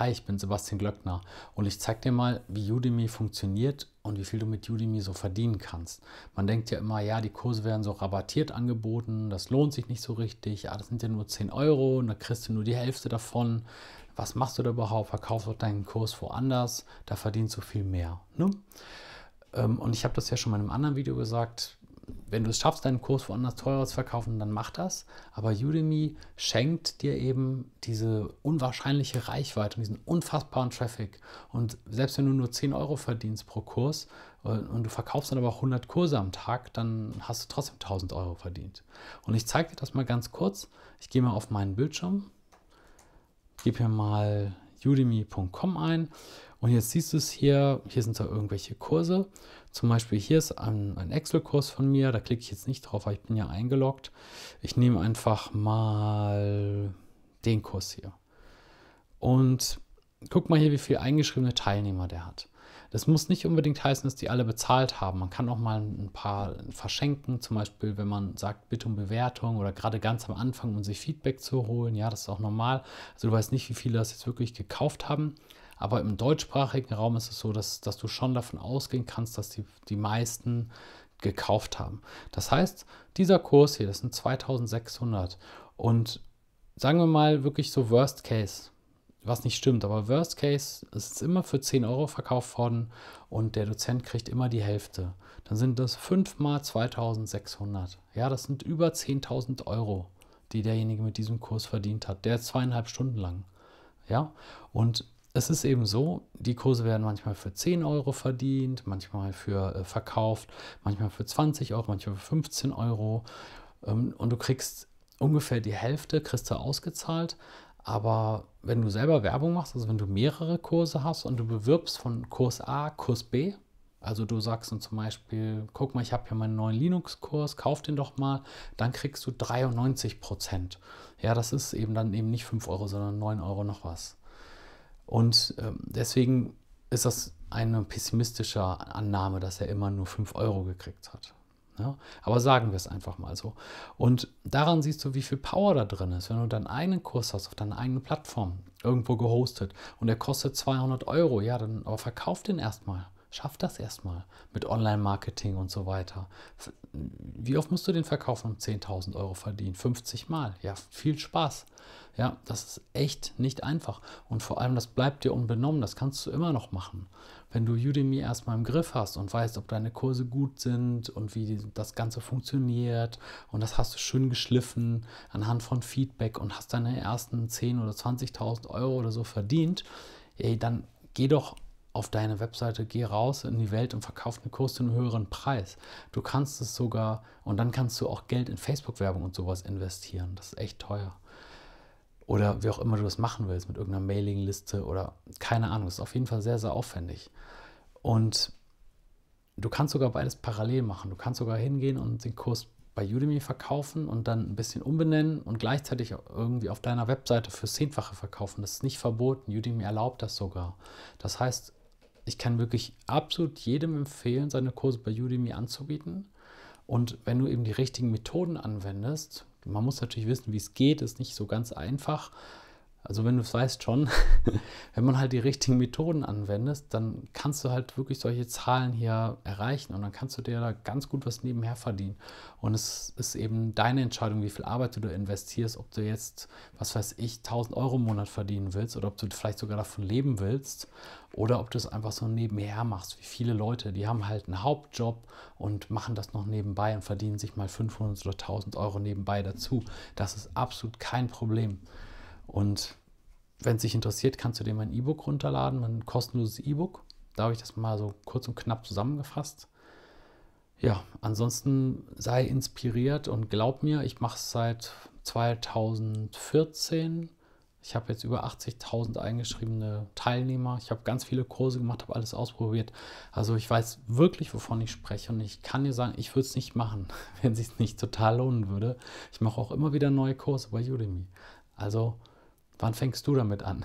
Hi, ich bin Sebastian Glöckner und ich zeige dir mal, wie Udemy funktioniert und wie viel du mit Udemy so verdienen kannst. Man denkt ja immer, ja, die Kurse werden so rabattiert angeboten, das lohnt sich nicht so richtig, ja, das sind ja nur 10 Euro und da kriegst du nur die Hälfte davon. Was machst du da überhaupt? Verkaufst du deinen Kurs woanders, da verdienst du viel mehr. Ne? Ähm, und ich habe das ja schon mal in einem anderen Video gesagt, wenn du es schaffst, deinen Kurs woanders teurer zu verkaufen, dann mach das. Aber Udemy schenkt dir eben diese unwahrscheinliche Reichweite und diesen unfassbaren Traffic. Und selbst wenn du nur 10 Euro verdienst pro Kurs und du verkaufst dann aber auch 100 Kurse am Tag, dann hast du trotzdem 1000 Euro verdient. Und ich zeige dir das mal ganz kurz. Ich gehe mal auf meinen Bildschirm, gebe hier mal udemy.com ein. Und jetzt siehst du es hier, hier sind da irgendwelche Kurse. Zum Beispiel hier ist ein, ein Excel-Kurs von mir, da klicke ich jetzt nicht drauf, weil ich bin ja eingeloggt. Ich nehme einfach mal den Kurs hier. Und guck mal hier, wie viele eingeschriebene Teilnehmer der hat. Das muss nicht unbedingt heißen, dass die alle bezahlt haben. Man kann auch mal ein paar verschenken, zum Beispiel, wenn man sagt, bitte um Bewertung oder gerade ganz am Anfang, um sich Feedback zu holen. Ja, das ist auch normal. Also du weißt nicht, wie viele das jetzt wirklich gekauft haben. Aber im deutschsprachigen Raum ist es so, dass, dass du schon davon ausgehen kannst, dass die, die meisten gekauft haben. Das heißt, dieser Kurs hier, das sind 2600 und sagen wir mal wirklich so Worst Case, was nicht stimmt, aber Worst Case ist es immer für 10 Euro verkauft worden und der Dozent kriegt immer die Hälfte. Dann sind das 5 mal 2600. Ja, das sind über 10.000 Euro, die derjenige mit diesem Kurs verdient hat, der zweieinhalb Stunden lang. Ja, und es ist eben so, die Kurse werden manchmal für 10 Euro verdient, manchmal für äh, verkauft, manchmal für 20 Euro, manchmal für 15 Euro. Ähm, und du kriegst ungefähr die Hälfte, kriegst du ausgezahlt, aber wenn du selber Werbung machst, also wenn du mehrere Kurse hast und du bewirbst von Kurs A, Kurs B, also du sagst dann zum Beispiel, guck mal, ich habe hier meinen neuen Linux-Kurs, kauf den doch mal, dann kriegst du 93 Prozent. Ja, das ist eben dann eben nicht 5 Euro, sondern 9 Euro noch was. Und ähm, deswegen ist das eine pessimistische Annahme, dass er immer nur 5 Euro gekriegt hat. Ja, aber sagen wir es einfach mal so. Und daran siehst du, wie viel Power da drin ist, wenn du deinen eigenen Kurs hast, auf deiner eigenen Plattform, irgendwo gehostet und der kostet 200 Euro. Ja, dann aber verkauf den erstmal. Schaff das erstmal mit Online-Marketing und so weiter. Wie oft musst du den Verkauf um 10.000 Euro verdienen? 50 Mal. Ja, viel Spaß. Ja, das ist echt nicht einfach. Und vor allem, das bleibt dir unbenommen. Das kannst du immer noch machen. Wenn du Udemy erstmal im Griff hast und weißt, ob deine Kurse gut sind und wie das Ganze funktioniert und das hast du schön geschliffen anhand von Feedback und hast deine ersten 10.000 oder 20.000 Euro oder so verdient, ey, dann geh doch auf deine Webseite, geh raus in die Welt und verkauf einen Kurs zu einem höheren Preis. Du kannst es sogar, und dann kannst du auch Geld in Facebook-Werbung und sowas investieren. Das ist echt teuer. Oder wie auch immer du das machen willst, mit irgendeiner Mailingliste oder keine Ahnung. Das ist auf jeden Fall sehr, sehr aufwendig. Und du kannst sogar beides parallel machen. Du kannst sogar hingehen und den Kurs bei Udemy verkaufen und dann ein bisschen umbenennen und gleichzeitig irgendwie auf deiner Webseite für Zehnfache verkaufen. Das ist nicht verboten. Udemy erlaubt das sogar. Das heißt, ich kann wirklich absolut jedem empfehlen, seine Kurse bei Udemy anzubieten. Und wenn du eben die richtigen Methoden anwendest, man muss natürlich wissen, wie es geht, ist nicht so ganz einfach, also wenn du es weißt schon, wenn man halt die richtigen Methoden anwendet, dann kannst du halt wirklich solche Zahlen hier erreichen und dann kannst du dir da ganz gut was nebenher verdienen. Und es ist eben deine Entscheidung, wie viel Arbeit du da investierst, ob du jetzt, was weiß ich, 1000 Euro im Monat verdienen willst oder ob du vielleicht sogar davon leben willst oder ob du es einfach so nebenher machst, wie viele Leute, die haben halt einen Hauptjob und machen das noch nebenbei und verdienen sich mal 500 oder 1000 Euro nebenbei dazu. Das ist absolut kein Problem. Und wenn es dich interessiert, kannst du dir mein E-Book runterladen, mein kostenloses E-Book. Da habe ich das mal so kurz und knapp zusammengefasst. Ja, ansonsten sei inspiriert und glaub mir, ich mache es seit 2014. Ich habe jetzt über 80.000 eingeschriebene Teilnehmer. Ich habe ganz viele Kurse gemacht, habe alles ausprobiert. Also ich weiß wirklich, wovon ich spreche. Und ich kann dir sagen, ich würde es nicht machen, wenn es sich nicht total lohnen würde. Ich mache auch immer wieder neue Kurse bei Udemy. Also Wann fängst du damit an?